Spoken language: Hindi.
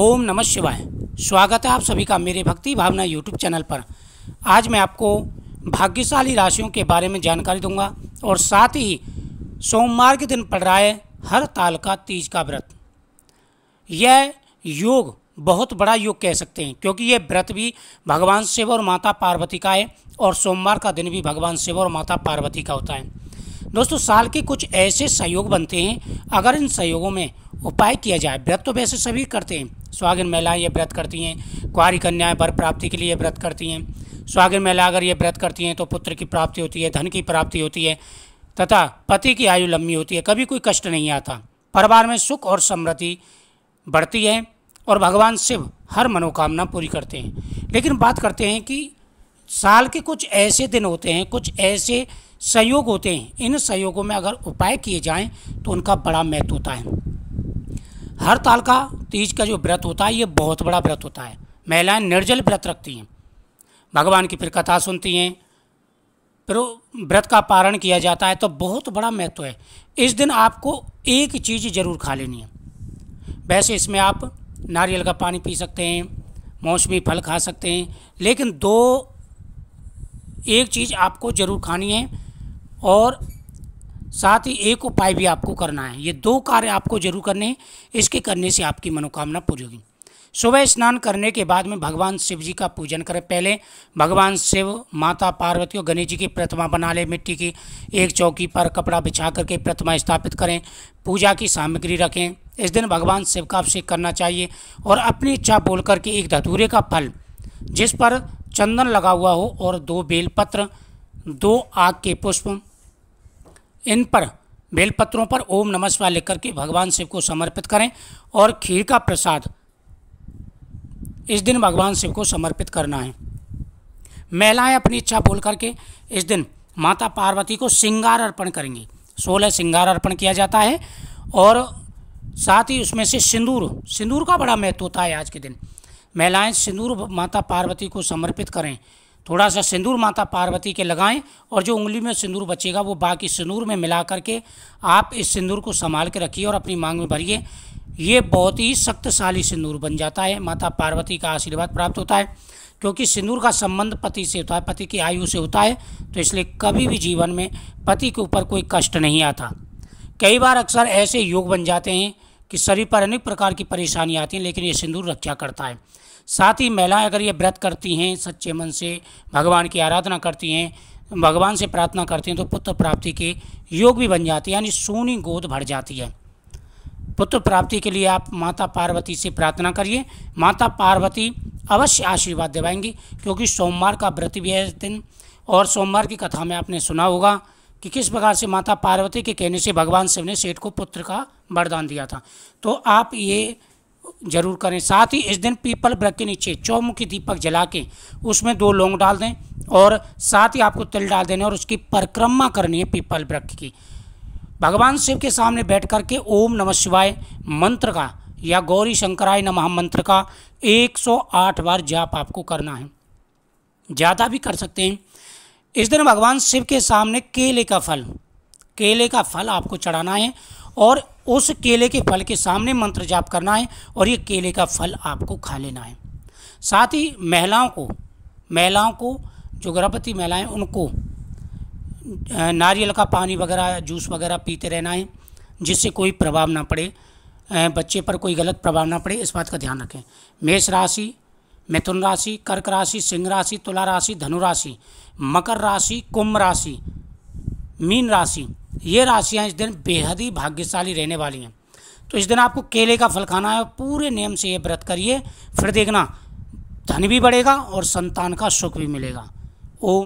ओम नमः शिवाय स्वागत है आप सभी का मेरे भक्ति भावना यूट्यूब चैनल पर आज मैं आपको भाग्यशाली राशियों के बारे में जानकारी दूंगा और साथ ही सोमवार के दिन पड़ रहा है हर ताल का तीज का व्रत यह योग बहुत बड़ा योग कह सकते हैं क्योंकि यह व्रत भी भगवान शिव और माता पार्वती का है और सोमवार का दिन भी भगवान शिव और माता पार्वती का होता है दोस्तों साल के कुछ ऐसे सहयोग बनते हैं अगर इन सहयोगों में उपाय किया जाए व्रत तो वैसे सभी करते हैं स्वागिन महिलाएं ये व्रत करती हैं कुआरी कन्याएं वर प्राप्ति के लिए व्रत करती हैं स्वागिन महिला अगर ये व्रत करती हैं तो पुत्र की प्राप्ति होती है धन की प्राप्ति होती है तथा पति की आयु लंबी होती है कभी कोई कष्ट नहीं आता परिवार में सुख और समृद्धि बढ़ती है और भगवान शिव हर मनोकामना पूरी करते हैं लेकिन बात करते हैं कि साल के कुछ ऐसे दिन होते हैं कुछ ऐसे संयोग होते हैं इन संयोगों में अगर उपाय किए जाएं तो उनका बड़ा महत्व होता है हर ताल का तीज का जो व्रत होता है ये बहुत बड़ा व्रत होता है महिलाएं निर्जल व्रत रखती हैं भगवान की फिर कथा सुनती हैं फिर व्रत का पारण किया जाता है तो बहुत बड़ा महत्व है इस दिन आपको एक चीज़ ज़रूर खा लेनी है वैसे इसमें आप नारियल का पानी पी सकते हैं मौसमी फल खा सकते हैं लेकिन दो एक चीज़ आपको ज़रूर खानी है और साथ ही एक उपाय भी आपको करना है ये दो कार्य आपको जरूर करने हैं इसके करने से आपकी मनोकामना पूरी होगी सुबह स्नान करने के बाद में भगवान शिव जी का पूजन करें पहले भगवान शिव माता पार्वती और गणेश जी की प्रतिमा बना लें मिट्टी की एक चौकी पर कपड़ा बिछा करके प्रतिमा स्थापित करें पूजा की सामग्री रखें इस दिन भगवान शिव का अभिषेक करना चाहिए और अपनी इच्छा बोल करके एक धतूरे का फल जिस पर चंदन लगा हुआ हो और दो बेलपत्र दो आग के पुष्प इन पर बेलपत्रों पर ओम नमः शिवाय लिखकर के भगवान शिव को समर्पित करें और खीर का प्रसाद इस दिन भगवान शिव को समर्पित करना है महिलाएं अपनी इच्छा बोल करके इस दिन माता पार्वती को श्रृंगार अर्पण करेंगी सोलह श्रृंगार अर्पण किया जाता है और साथ ही उसमें से सिंदूर सिंदूर का बड़ा महत्व होता है आज के दिन महिलाएं सिंदूर माता पार्वती को समर्पित करें थोड़ा सा सिंदूर माता पार्वती के लगाएं और जो उंगली में सिंदूर बचेगा वो बाकी सिंदूर में मिला करके आप इस सिंदूर को संभाल के रखिए और अपनी मांग में भरिए ये बहुत ही शक्तिशाली सिंदूर बन जाता है माता पार्वती का आशीर्वाद प्राप्त होता है क्योंकि सिंदूर का संबंध पति से होता है पति की आयु से होता है तो इसलिए कभी भी जीवन में पति के ऊपर कोई कष्ट नहीं आता कई बार अक्सर ऐसे योग बन जाते हैं कि शरीर पर अनेक प्रकार की परेशानियाँ आती हैं लेकिन ये सिंदूर रक्षा करता है साथ ही महिलाएं अगर ये व्रत करती हैं सच्चे मन से भगवान की आराधना करती हैं भगवान से प्रार्थना करती हैं तो पुत्र प्राप्ति के योग भी बन जाते हैं यानी सोनी गोद भर जाती है पुत्र प्राप्ति के लिए आप माता पार्वती से प्रार्थना करिए माता पार्वती अवश्य आशीर्वाद दिलाएंगी क्योंकि सोमवार का व्रत भी है इस दिन और सोमवार की कथा में आपने सुना होगा कि किस प्रकार से माता पार्वती के कहने से भगवान शिव ने सेठ को पुत्र का वरदान दिया था तो आप ये जरूर करें साथ ही इस दिन पीपल वृक्ष के नीचे चौमुखी दीपक जला के उसमें दो लौंग डाल दें और साथ ही आपको तिल डाल देने और उसकी परिक्रमा करनी है पीपल वृक्ष की भगवान शिव के सामने बैठ करके ओम नमः शिवाय मंत्र का या गौरी शंकराय नमः मंत्र का 108 बार जाप आपको करना है ज़्यादा भी कर सकते हैं इस दिन भगवान शिव के सामने केले का फल केले का फल आपको चढ़ाना है और उस केले के फल के सामने मंत्र जाप करना है और ये केले का फल आपको खा लेना है साथ ही महिलाओं को महिलाओं को जो गर्भवती महिलाएं उनको नारियल का पानी वगैरह जूस वगैरह पीते रहना है जिससे कोई प्रभाव ना पड़े बच्चे पर कोई गलत प्रभाव ना पड़े इस बात का ध्यान रखें मेष राशि मिथुन राशि कर्क राशि सिंह राशि तुला राशि धनु राशि मकर राशि कुंभ राशि मीन राशि ये राशियाँ इस दिन बेहद ही भाग्यशाली रहने वाली हैं तो इस दिन आपको केले का फल खाना है पूरे नियम से ये व्रत करिए फिर देखना धन भी बढ़ेगा और संतान का सुख भी मिलेगा ओम